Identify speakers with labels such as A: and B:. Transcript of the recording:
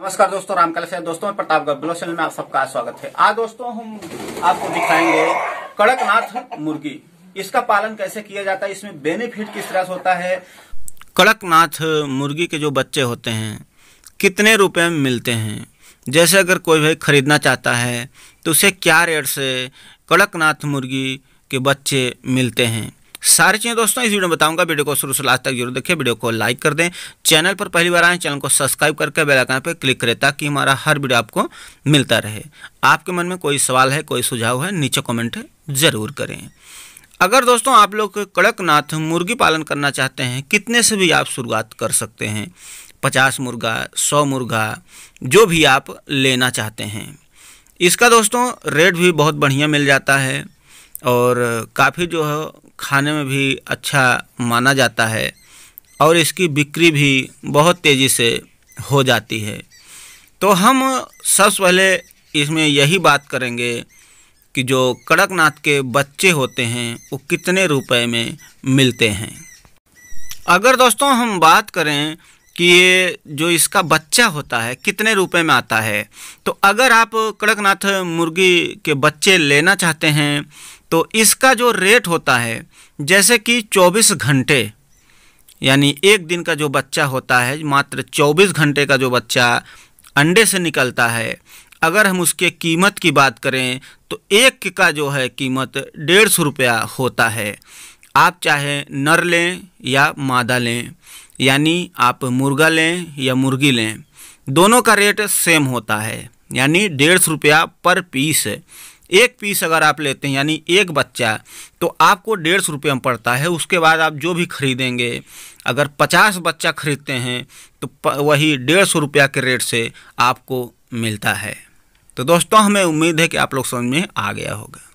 A: नमस्कार दोस्तों रामकला से दोस्तों प्रतापगढ़ ब्लॉक चैनल में आप सबका स्वागत है आज दोस्तों हम आपको दिखाएंगे कड़कनाथ मुर्गी इसका पालन कैसे किया जाता है इसमें बेनिफिट किस तरह से होता है कड़कनाथ मुर्गी के जो बच्चे होते हैं कितने रुपए में मिलते हैं जैसे अगर कोई भाई खरीदना चाहता है तो उसे क्या रेट से कड़कनाथ मुर्गी के बच्चे मिलते हैं सारी चीज़ें दोस्तों इस वीडियो में बताऊंगा वीडियो को शुरू से लास्ट तक जरूर देखें वीडियो को लाइक कर दें चैनल पर पहली बार आए चैनल को सब्सक्राइब करके बेल आइकन पर क्लिक करें ताकि हमारा हर वीडियो आपको मिलता रहे आपके मन में कोई सवाल है कोई सुझाव है नीचे कॉमेंट ज़रूर करें अगर दोस्तों आप लोग कड़कनाथ मुर्गी पालन करना चाहते हैं कितने से भी आप शुरुआत कर सकते हैं पचास मुर्गा सौ मुर्गा जो भी आप लेना चाहते हैं इसका दोस्तों रेट भी बहुत बढ़िया मिल जाता है और काफ़ी जो है खाने में भी अच्छा माना जाता है और इसकी बिक्री भी बहुत तेज़ी से हो जाती है तो हम सबसे पहले इसमें यही बात करेंगे कि जो कड़कनाथ के बच्चे होते हैं वो कितने रुपए में मिलते हैं अगर दोस्तों हम बात करें कि ये जो इसका बच्चा होता है कितने रुपए में आता है तो अगर आप कड़कनाथ मुर्गी के बच्चे लेना चाहते हैं तो इसका जो रेट होता है जैसे कि 24 घंटे यानी एक दिन का जो बच्चा होता है मात्र 24 घंटे का जो बच्चा अंडे से निकलता है अगर हम उसके कीमत की बात करें तो एक का जो है कीमत डेढ़ सौ रुपया होता है आप चाहे नर लें या मादा लें यानी आप मुर्गा लें या मुर्गी लें दोनों का रेट सेम होता है यानी डेढ़ सौ रुपया पर पीस एक पीस अगर आप लेते हैं यानी एक बच्चा तो आपको डेढ़ सौ रुपये में पड़ता है उसके बाद आप जो भी खरीदेंगे अगर पचास बच्चा खरीदते हैं तो वही डेढ़ सौ रुपया के रेट से आपको मिलता है तो दोस्तों हमें उम्मीद है कि आप लोग समझ में आ गया होगा